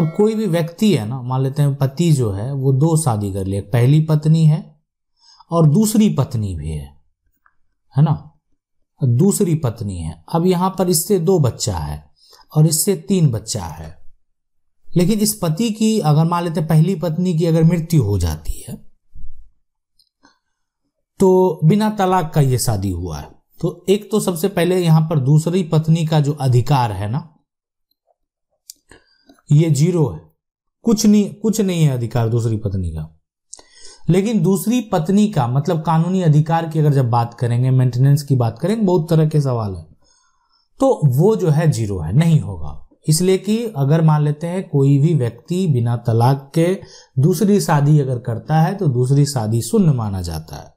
अब कोई भी व्यक्ति है ना मान लेते हैं पति जो है वो दो शादी कर लिया पहली पत्नी है और दूसरी पत्नी भी है है ना दूसरी पत्नी है अब यहां पर इससे दो बच्चा है और इससे तीन बच्चा है लेकिन इस पति की अगर मान लेते पहली पत्नी की अगर मृत्यु हो जाती है तो बिना तलाक का यह शादी हुआ है तो एक तो सबसे पहले यहां पर दूसरी पत्नी का जो अधिकार है ना ये जीरो है कुछ नहीं कुछ नहीं है अधिकार दूसरी पत्नी का लेकिन दूसरी पत्नी का मतलब कानूनी अधिकार की अगर जब बात करेंगे मेंटेनेंस की बात करेंगे बहुत तरह के सवाल है तो वो जो है जीरो है नहीं होगा इसलिए कि अगर मान लेते हैं कोई भी व्यक्ति बिना तलाक के दूसरी शादी अगर करता है तो दूसरी शादी शून्य माना जाता है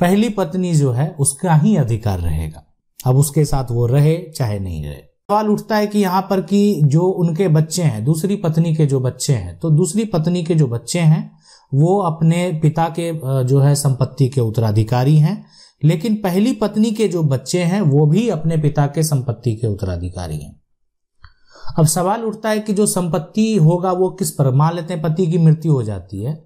पहली पत्नी जो है उसका ही अधिकार रहेगा अब उसके साथ वो रहे चाहे नहीं रहे सवाल उठता है कि यहाँ पर कि जो उनके बच्चे हैं दूसरी पत्नी के जो बच्चे हैं तो दूसरी पत्नी के जो बच्चे हैं वो अपने पिता के जो है संपत्ति के उत्तराधिकारी हैं लेकिन पहली पत्नी के जो बच्चे हैं वो भी अपने पिता के संपत्ति के उत्तराधिकारी हैं अब सवाल उठता है कि जो संपत्ति होगा वो किस पर मान लेते हैं पति की मृत्यु हो जाती है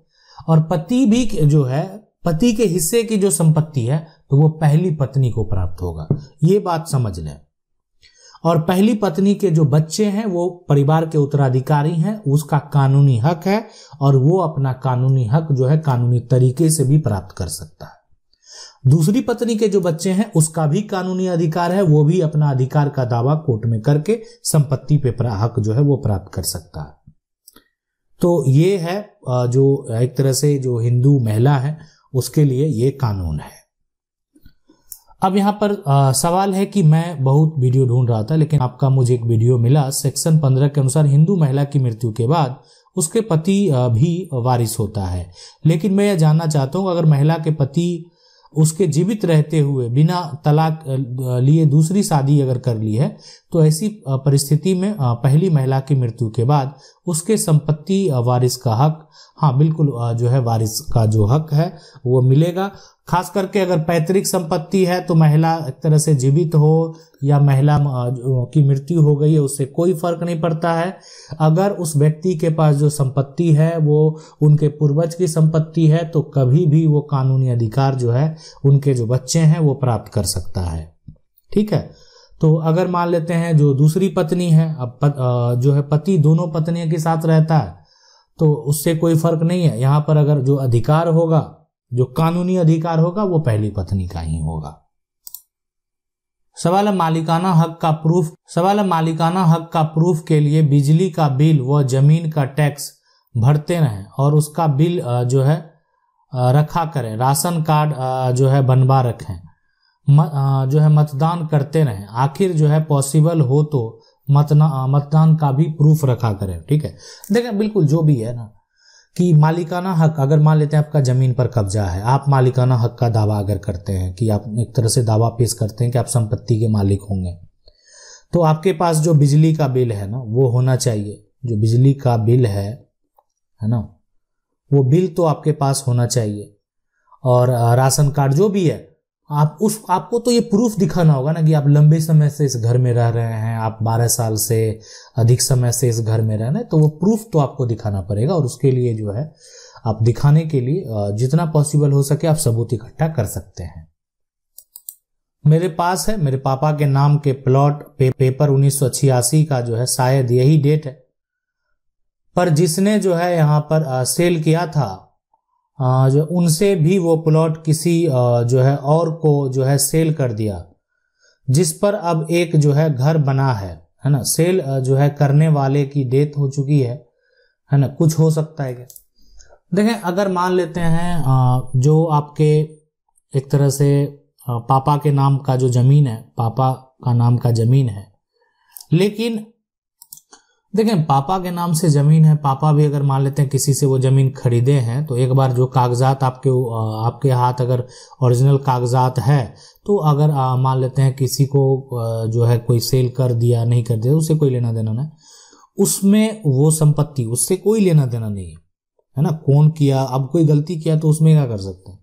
और पति भी जो है पति के हिस्से की जो संपत्ति है तो वो पहली पत्नी को प्राप्त होगा ये बात समझ लें और पहली पत्नी के जो बच्चे हैं वो परिवार के उत्तराधिकारी हैं उसका कानूनी हक है और वो अपना कानूनी हक जो है कानूनी तरीके से भी प्राप्त कर सकता है दूसरी पत्नी के जो बच्चे हैं उसका भी कानूनी अधिकार है वो भी अपना अधिकार का दावा कोर्ट में करके संपत्ति पे हक जो है वो प्राप्त कर सकता है तो ये है जो एक तरह से जो हिंदू महिला है उसके लिए ये कानून है अब यहाँ पर आ, सवाल है कि मैं बहुत वीडियो ढूंढ रहा था लेकिन आपका मुझे एक वीडियो मिला सेक्शन पंद्रह के अनुसार हिंदू महिला की मृत्यु के बाद उसके पति भी वारिस होता है लेकिन मैं यह जानना चाहता हूँ अगर महिला के पति उसके जीवित रहते हुए बिना तलाक लिए दूसरी शादी अगर कर ली है तो ऐसी परिस्थिति में पहली महिला की मृत्यु के बाद उसके संपत्ति वारिस का हक हाँ बिल्कुल जो है वारिस का जो हक है वो मिलेगा खास करके अगर पैतृक संपत्ति है तो महिला एक तरह से जीवित हो या महिला की मृत्यु हो गई है उससे कोई फर्क नहीं पड़ता है अगर उस व्यक्ति के पास जो संपत्ति है वो उनके पूर्वज की संपत्ति है तो कभी भी वो कानूनी अधिकार जो है उनके जो बच्चे हैं वो प्राप्त कर सकता है ठीक है तो अगर मान लेते हैं जो दूसरी पत्नी है अब पत, जो है पति दोनों पत्नियों के साथ रहता है तो उससे कोई फर्क नहीं है यहाँ पर अगर जो अधिकार होगा जो कानूनी अधिकार होगा वो पहली पत्नी का ही होगा सवाल मालिकाना हक का प्रूफ सवाल मालिकाना हक का प्रूफ के लिए बिजली का बिल व जमीन का टैक्स भरते रहे और उसका बिल जो है रखा करें राशन कार्ड जो है बनवा रखें जो है मतदान करते रहें आखिर जो है पॉसिबल हो तो मतना मतदान का भी प्रूफ रखा करें ठीक है देखें बिल्कुल जो भी है ना कि मालिकाना हक अगर मान लेते हैं आपका ज़मीन पर कब्जा है आप मालिकाना हक का दावा अगर करते हैं कि आप एक तरह से दावा पेश करते हैं कि आप संपत्ति के मालिक होंगे तो आपके पास जो बिजली का बिल है ना वो होना चाहिए जो बिजली का बिल है है ना वो बिल तो आपके पास होना चाहिए और राशन कार्ड जो भी है आप उस आपको तो ये प्रूफ दिखाना होगा ना कि आप लंबे समय से इस घर में रह रहे हैं आप 12 साल से अधिक समय से इस घर में रह रहे हैं तो वो प्रूफ तो आपको दिखाना पड़ेगा और उसके लिए जो है आप दिखाने के लिए जितना पॉसिबल हो सके आप सबूत इकट्ठा कर सकते हैं मेरे पास है मेरे पापा के नाम के प्लॉट पे, पेपर उन्नीस का जो है शायद यही डेट है पर जिसने जो है यहाँ पर सेल किया था जो उनसे भी वो प्लॉट किसी जो है और को जो है सेल कर दिया जिस पर अब एक जो है घर बना है है ना सेल जो है करने वाले की डेथ हो चुकी है है ना कुछ हो सकता है क्या देखें अगर मान लेते हैं जो आपके एक तरह से पापा के नाम का जो जमीन है पापा का नाम का जमीन है लेकिन देखें पापा के नाम से ज़मीन है पापा भी अगर मान लेते हैं किसी से वो ज़मीन खरीदे हैं तो एक बार जो कागजात आपके आपके हाथ अगर ओरिजिनल कागजात है तो अगर मान लेते हैं किसी को जो है कोई सेल कर दिया नहीं कर दिया उससे कोई लेना देना नहीं उसमें वो संपत्ति उससे कोई लेना देना नहीं है है ना कौन किया अब कोई गलती किया तो उसमें क्या कर सकते हैं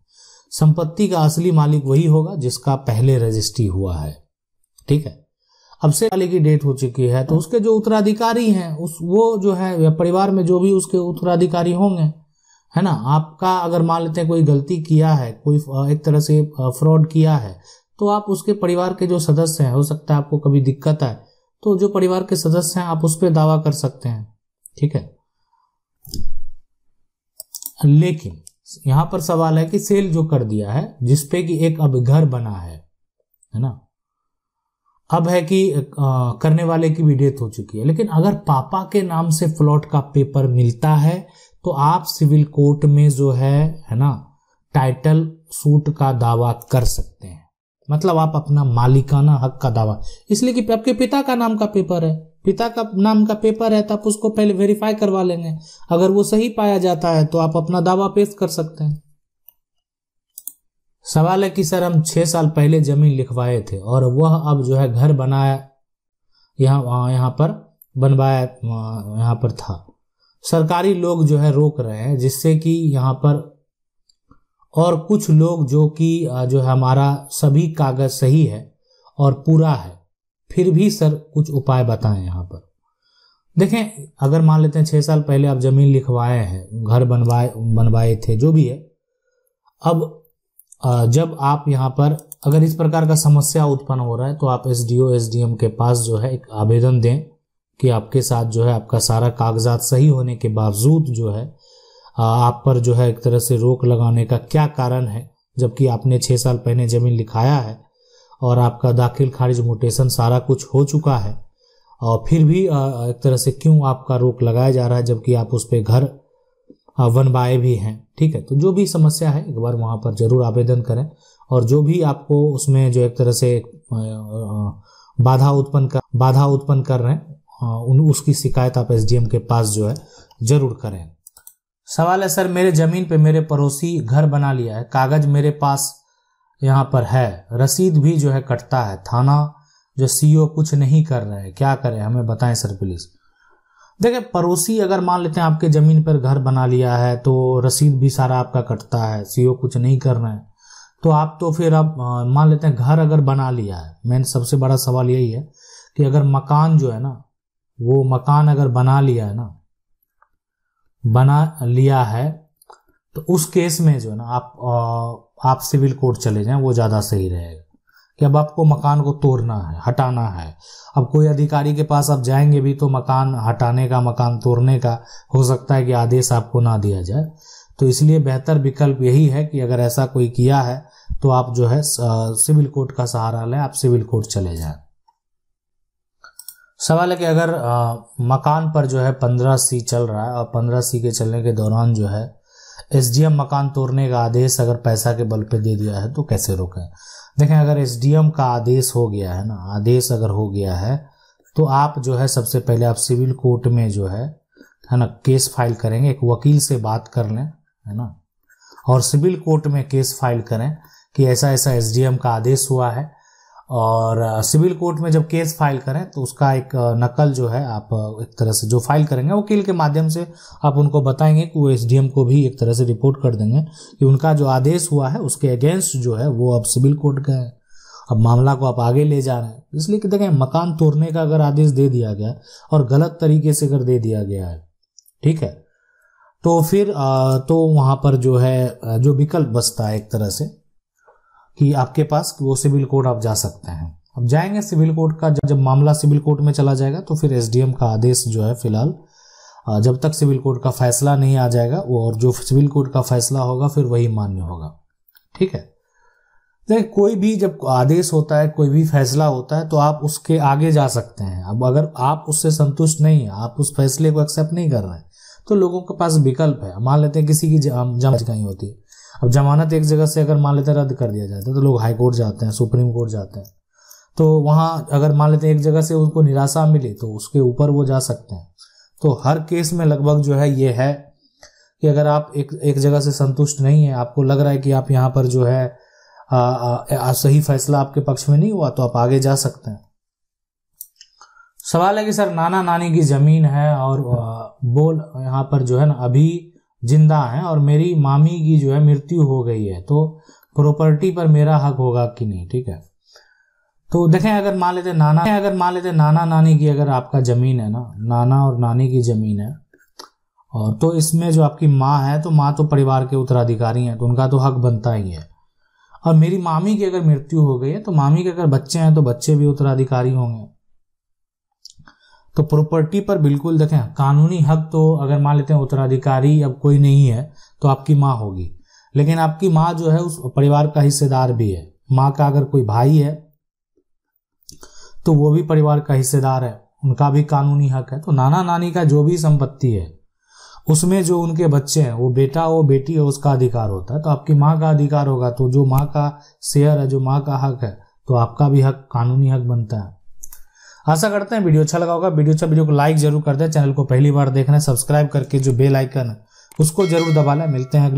संपत्ति का असली मालिक वही होगा जिसका पहले रजिस्ट्री हुआ है ठीक है अब से वाले की डेट हो चुकी है तो उसके जो उत्तराधिकारी हैं उस वो जो है या परिवार में जो भी उसके उत्तराधिकारी होंगे है ना आपका अगर मान लेते हैं कोई गलती किया है कोई एक तरह से फ्रॉड किया है तो आप उसके परिवार के जो सदस्य हैं हो सकता है आपको कभी दिक्कत आए तो जो परिवार के सदस्य हैं आप उस पर दावा कर सकते हैं ठीक है लेकिन यहां पर सवाल है कि सेल जो कर दिया है जिसपे कि एक अब घर बना है है ना अब है कि आ, करने वाले की भी डेथ हो चुकी है लेकिन अगर पापा के नाम से फ्लॉट का पेपर मिलता है तो आप सिविल कोर्ट में जो है है ना टाइटल सूट का दावा कर सकते हैं मतलब आप अपना मालिकाना हक का दावा इसलिए कि आपके पिता का नाम का पेपर है पिता का नाम का पेपर है तो आप उसको पहले वेरीफाई करवा लेंगे अगर वो सही पाया जाता है तो आप अपना दावा पेश कर सकते हैं सवाल है कि सर हम छः साल पहले ज़मीन लिखवाए थे और वह अब जो है घर बनाया यहाँ यहाँ पर बनवाया यहाँ पर था सरकारी लोग जो है रोक रहे हैं जिससे कि यहाँ पर और कुछ लोग जो कि जो है हमारा सभी कागज सही है और पूरा है फिर भी सर कुछ उपाय बताएं यहाँ पर देखें अगर मान लेते हैं छः साल पहले आप ज़मीन लिखवाए हैं घर बनवाए बनवाए थे जो भी है अब जब आप यहाँ पर अगर इस प्रकार का समस्या उत्पन्न हो रहा है तो आप S D O S D M के पास जो है एक आवेदन दें कि आपके साथ जो है आपका सारा कागजात सही होने के बावजूद जो है आप पर जो है एक तरह से रोक लगाने का क्या कारण है जबकि आपने छः साल पहले ज़मीन लिखाया है और आपका दाखिल खारिज मोटेशन सारा कुछ हो चुका है और फिर भी एक तरह से क्यों आपका रोक लगाया जा रहा है जबकि आप उस पर घर हाँ, वन बाय भी हैं ठीक है तो जो भी समस्या है एक बार वहाँ पर जरूर आवेदन करें और जो भी आपको उसमें जो एक तरह से बाधा उत्पन्न कर बाधा उत्पन्न कर रहे हैं उन उसकी शिकायत आप एस के पास जो है जरूर करें सवाल है सर मेरे ज़मीन पे मेरे पड़ोसी घर बना लिया है कागज़ मेरे पास यहाँ पर है रसीद भी जो है कटता है थाना जो सीईओ कुछ नहीं कर रहे हैं क्या करें हमें बताएं सर प्लीज़ देखिए पड़ोसी अगर मान लेते हैं आपके ज़मीन पर घर बना लिया है तो रसीद भी सारा आपका कटता है सीओ कुछ नहीं कर रहे हैं तो आप तो फिर आप मान लेते हैं घर अगर बना लिया है मेन सबसे बड़ा सवाल यही है कि अगर मकान जो है ना वो मकान अगर बना लिया है ना बना लिया है तो उस केस में जो है ना आप आ, आप सिविल कोर्ट चले जाएं वो ज़्यादा सही रहेगा कि अब आपको मकान को तोड़ना है हटाना है अब कोई अधिकारी के पास आप जाएंगे भी तो मकान हटाने का मकान तोड़ने का हो सकता है कि आदेश आपको ना दिया जाए तो इसलिए बेहतर विकल्प यही है कि अगर ऐसा कोई किया है तो आप जो है सिविल कोर्ट का सहारा लें आप सिविल कोर्ट चले जाए सवाल है कि अगर आ, मकान पर जो है पंद्रह सी चल रहा है और पंद्रह सी के चलने के दौरान जो है एसडीएम मकान तोड़ने का आदेश अगर पैसा के बल पे दे दिया है तो कैसे रोकें देखें अगर एसडीएम का आदेश हो गया है ना आदेश अगर हो गया है तो आप जो है सबसे पहले आप सिविल कोर्ट में जो है है ना केस फाइल करेंगे एक वकील से बात कर लें है ना और सिविल कोर्ट में केस फाइल करें कि ऐसा ऐसा एसडीएम का आदेश हुआ है और सिविल कोर्ट में जब केस फाइल करें तो उसका एक नकल जो है आप एक तरह से जो फाइल करेंगे वकील के माध्यम से आप उनको बताएंगे कि वो एस को भी एक तरह से रिपोर्ट कर देंगे कि उनका जो आदेश हुआ है उसके अगेंस्ट जो है वो अब सिविल कोर्ट गए अब मामला को आप आगे ले जा रहे हैं इसलिए कि देखें मकान तोड़ने का अगर आदेश दे दिया गया और गलत तरीके से अगर दे दिया गया है ठीक है तो फिर तो वहाँ पर जो है जो विकल्प बचता है एक तरह से ही आपके पास वो सिविल कोर्ट आप जा सकते हैं अब जाएंगे सिविल कोर्ट का जब मामला सिविल कोर्ट में चला जाएगा तो फिर एसडीएम का आदेश जो है फिलहाल जब तक सिविल कोर्ट का फैसला नहीं आ जाएगा और जो सिविल कोर्ट का फैसला होगा फिर वही मान्य होगा ठीक है देख कोई भी जब आदेश होता है कोई भी फैसला होता है तो आप उसके आगे जा सकते हैं अब अगर आप उससे संतुष्ट नहीं है आप उस फैसले को एक्सेप्ट नहीं कर रहे हैं तो लोगों के पास विकल्प है मान लेते हैं किसी की जांच कहीं होती है अब जमानत एक जगह से अगर मान लेते रद्द कर दिया जाता तो, है तो लोग हाई कोर्ट जाते हैं सुप्रीम कोर्ट जाते हैं तो वहाँ अगर मान लेते हैं एक जगह से उनको निराशा मिली तो उसके ऊपर वो जा सकते हैं तो हर केस में लगभग जो है ये है कि अगर आप एक एक जगह से संतुष्ट नहीं है आपको लग रहा है कि आप यहाँ पर जो है आ, आ, आ, सही फैसला आपके पक्ष में नहीं हुआ तो आप आगे जा सकते हैं सवाल है कि सर नाना नानी की ज़मीन है और आ, बोल यहाँ पर जो है ना अभी जिंदा हैं और मेरी मामी की जो है मृत्यु हो गई है तो प्रॉपर्टी पर मेरा हक होगा कि नहीं ठीक है तो देखें अगर मान लेते नाना अगर मान लेते नाना नानी की अगर आपका ज़मीन है ना नाना और नानी की ज़मीन है और तो इसमें जो आपकी माँ है तो माँ तो परिवार के उत्तराधिकारी हैं तो उनका तो हक बनता ही है और मेरी मामी की अगर मृत्यु हो गई है तो मामी के अगर बच्चे हैं तो बच्चे भी उत्तराधिकारी होंगे तो प्रॉपर्टी पर बिल्कुल देखें कानूनी हक तो अगर मान लेते हैं उत्तराधिकारी अब कोई नहीं है तो आपकी माँ होगी लेकिन आपकी माँ जो है उस परिवार का हिस्सेदार भी है माँ का अगर कोई भाई है तो वो भी परिवार का हिस्सेदार है उनका भी कानूनी हक है तो नाना नानी का जो भी संपत्ति है उसमें जो उनके बच्चे हैं वो बेटा हो बेटी हो उसका अधिकार होता है तो आपकी माँ का अधिकार होगा तो जो माँ का शेयर है जो माँ का हक है तो आपका भी हक कानूनी हक बनता है आशा करते हैं वीडियो अच्छा लगा होगा वीडियो अच्छा वीडियो को लाइक जरूर कर दे चैनल को पहली बार देखना सब्सक्राइब करके जो बेल आइकन है उसको जरूर दबा लें मिलते हैं अगले